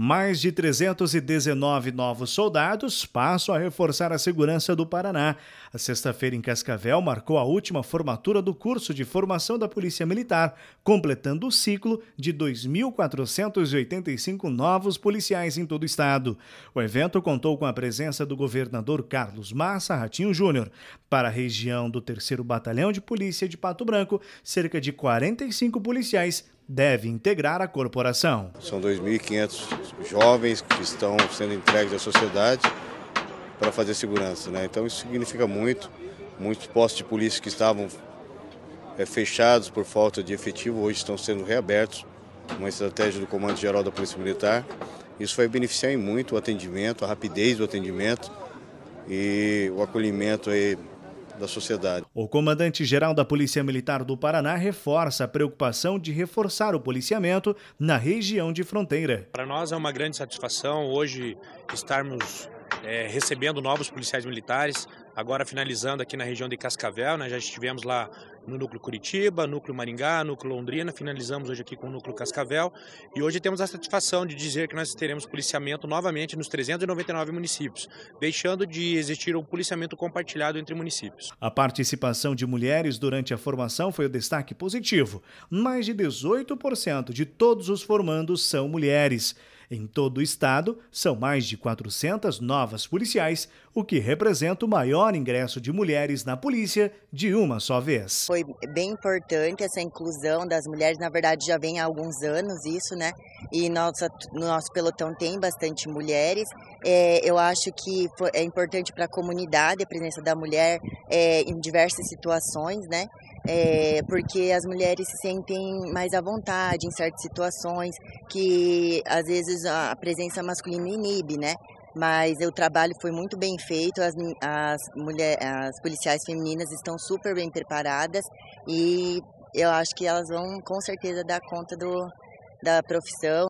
mais de 319 novos soldados passam a reforçar a segurança do Paraná. A sexta-feira em Cascavel marcou a última formatura do curso de formação da Polícia Militar, completando o ciclo de 2.485 novos policiais em todo o estado. O evento contou com a presença do governador Carlos Massa Ratinho Júnior. Para a região do 3 Batalhão de Polícia de Pato Branco, cerca de 45 policiais deve integrar a corporação. São 2.500 jovens que estão sendo entregues à sociedade para fazer segurança. Né? Então isso significa muito. Muitos postos de polícia que estavam eh, fechados por falta de efetivo hoje estão sendo reabertos. Uma estratégia do Comando Geral da Polícia Militar. Isso vai beneficiar muito o atendimento, a rapidez do atendimento e o acolhimento aí da sociedade. O comandante-geral da Polícia Militar do Paraná reforça a preocupação de reforçar o policiamento na região de fronteira. Para nós é uma grande satisfação hoje estarmos é, recebendo novos policiais militares agora finalizando aqui na região de Cascavel, né? já estivemos lá no núcleo Curitiba, núcleo Maringá, núcleo Londrina, finalizamos hoje aqui com o núcleo Cascavel e hoje temos a satisfação de dizer que nós teremos policiamento novamente nos 399 municípios, deixando de existir um policiamento compartilhado entre municípios. A participação de mulheres durante a formação foi o destaque positivo. Mais de 18% de todos os formandos são mulheres. Em todo o estado, são mais de 400 novas policiais, o que representa o maior ingresso de mulheres na polícia de uma só vez. Foi bem importante essa inclusão das mulheres, na verdade já vem há alguns anos isso, né? E nossa, no nosso pelotão tem bastante mulheres. É, eu acho que é importante para a comunidade a presença da mulher é, em diversas situações, né? é, porque as mulheres se sentem mais à vontade em certas situações que às vezes a presença masculina inibe, né? Mas o trabalho foi muito bem feito, as, as, mulher, as policiais femininas estão super bem preparadas e eu acho que elas vão com certeza dar conta do, da profissão.